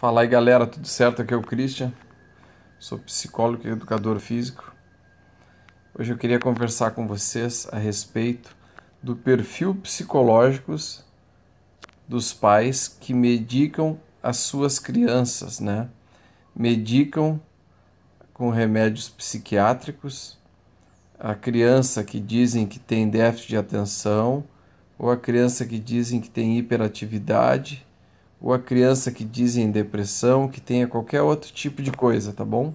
Fala aí galera, tudo certo? Aqui é o Christian, sou psicólogo e educador físico. Hoje eu queria conversar com vocês a respeito do perfil psicológicos dos pais que medicam as suas crianças, né? Medicam com remédios psiquiátricos a criança que dizem que tem déficit de atenção ou a criança que dizem que tem hiperatividade ou a criança que dizem depressão, que tenha qualquer outro tipo de coisa, tá bom?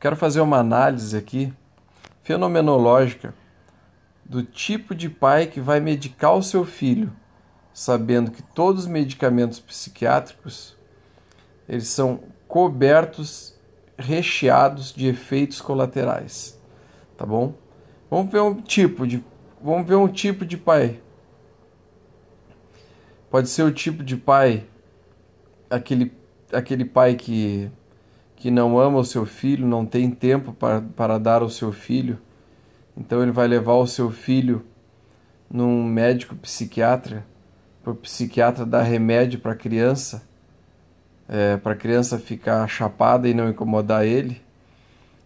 Quero fazer uma análise aqui fenomenológica do tipo de pai que vai medicar o seu filho, sabendo que todos os medicamentos psiquiátricos eles são cobertos, recheados de efeitos colaterais, tá bom? Vamos ver um tipo de vamos ver um tipo de pai Pode ser o tipo de pai, aquele, aquele pai que, que não ama o seu filho, não tem tempo para, para dar ao seu filho, então ele vai levar o seu filho num médico psiquiatra, para o psiquiatra dar remédio para a criança, é, para a criança ficar chapada e não incomodar ele.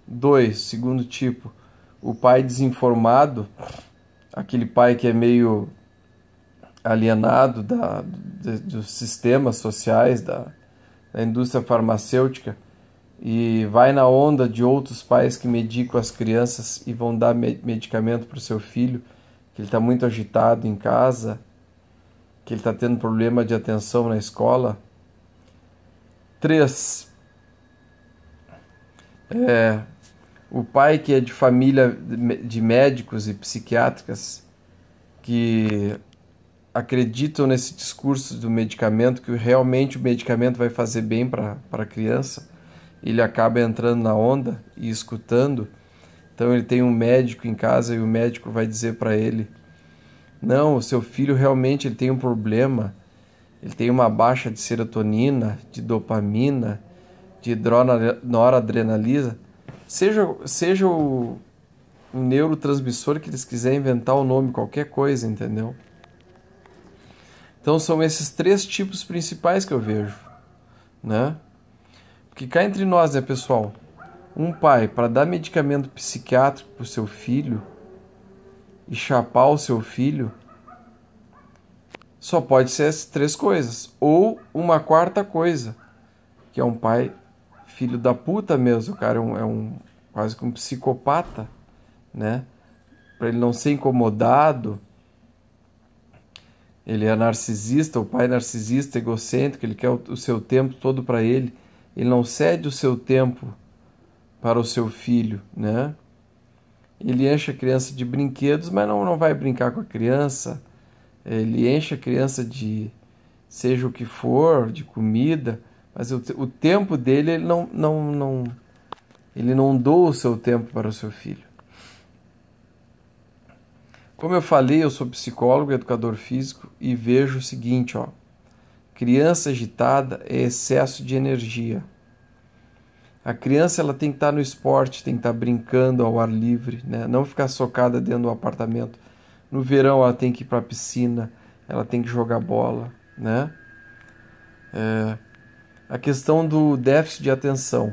Dois, segundo tipo, o pai desinformado, aquele pai que é meio alienado da, de, dos sistemas sociais, da, da indústria farmacêutica, e vai na onda de outros pais que medicam as crianças e vão dar medicamento para o seu filho, que ele está muito agitado em casa, que ele está tendo problema de atenção na escola. 3. É, o pai que é de família de médicos e psiquiátricas que acreditam nesse discurso do medicamento, que realmente o medicamento vai fazer bem para a criança, ele acaba entrando na onda e escutando. Então ele tem um médico em casa e o médico vai dizer para ele: "Não, o seu filho realmente ele tem um problema. Ele tem uma baixa de serotonina, de dopamina, de noradrenalina, seja seja o, o neurotransmissor que eles quiserem inventar o nome qualquer coisa, entendeu?" Então são esses três tipos principais que eu vejo, né? Porque cá entre nós, né, pessoal, um pai para dar medicamento psiquiátrico para o seu filho e chapar o seu filho só pode ser essas três coisas ou uma quarta coisa que é um pai filho da puta mesmo, o cara é um, é um quase que um psicopata, né? Para ele não ser incomodado ele é narcisista, o pai é narcisista, egocêntrico, ele quer o seu tempo todo para ele. Ele não cede o seu tempo para o seu filho, né? Ele enche a criança de brinquedos, mas não, não vai brincar com a criança. Ele enche a criança de seja o que for, de comida, mas o, o tempo dele ele não, não, não ele não doa o seu tempo para o seu filho. Como eu falei, eu sou psicólogo, educador físico e vejo o seguinte, ó. Criança agitada é excesso de energia. A criança ela tem que estar no esporte, tem que estar brincando ao ar livre, né? não ficar socada dentro do apartamento. No verão ela tem que ir para a piscina, ela tem que jogar bola. Né? É... A questão do déficit de atenção.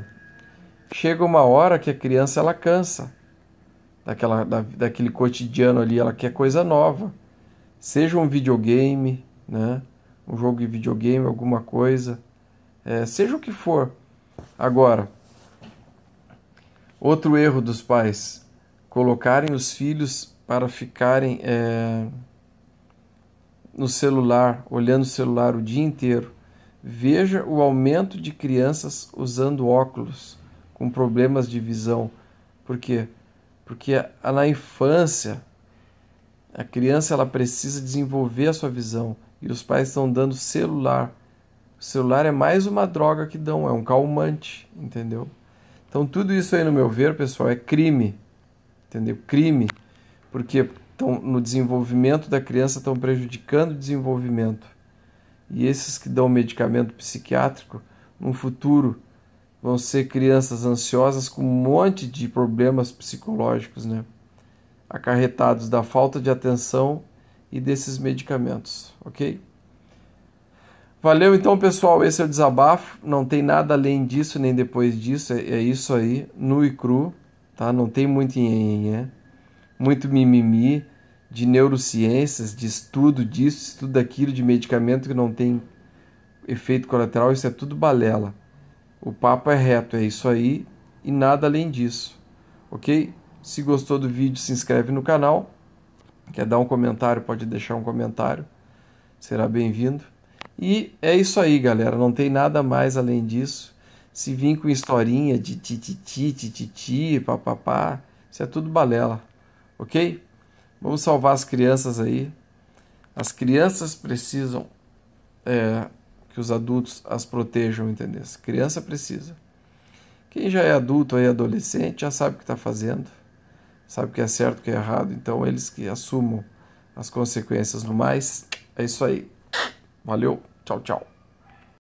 Chega uma hora que a criança ela cansa daquela, da, daquele cotidiano ali, ela quer coisa nova. Seja um videogame, né? um jogo de videogame, alguma coisa, é, seja o que for. Agora, outro erro dos pais, colocarem os filhos para ficarem é, no celular, olhando o celular o dia inteiro. Veja o aumento de crianças usando óculos com problemas de visão. Por quê? porque na infância a criança ela precisa desenvolver a sua visão e os pais estão dando celular. O celular é mais uma droga que dão, é um calmante, entendeu? Então tudo isso aí no meu ver, pessoal, é crime, entendeu? Crime, porque estão no desenvolvimento da criança estão prejudicando o desenvolvimento. E esses que dão medicamento psiquiátrico, no futuro vão ser crianças ansiosas com um monte de problemas psicológicos, né? Acarretados da falta de atenção e desses medicamentos, ok? Valeu então, pessoal. Esse é o desabafo. Não tem nada além disso nem depois disso. É, é isso aí, nu e cru, tá? Não tem muito em muito mimimi de neurociências, de estudo disso, estudo daquilo, de medicamento que não tem efeito colateral. Isso é tudo balela. O papo é reto, é isso aí e nada além disso, ok? Se gostou do vídeo, se inscreve no canal. Quer dar um comentário, pode deixar um comentário. Será bem-vindo. E é isso aí, galera. Não tem nada mais além disso. Se vir com historinha de tititi, tititi, papapá, isso é tudo balela, ok? Vamos salvar as crianças aí. As crianças precisam é, que os adultos as protejam, entendeu? Criança precisa. Quem já é adulto aí, adolescente, já sabe o que está fazendo, sabe o que é certo, o que é errado, então eles que assumam as consequências no mais. É isso aí. Valeu, tchau, tchau.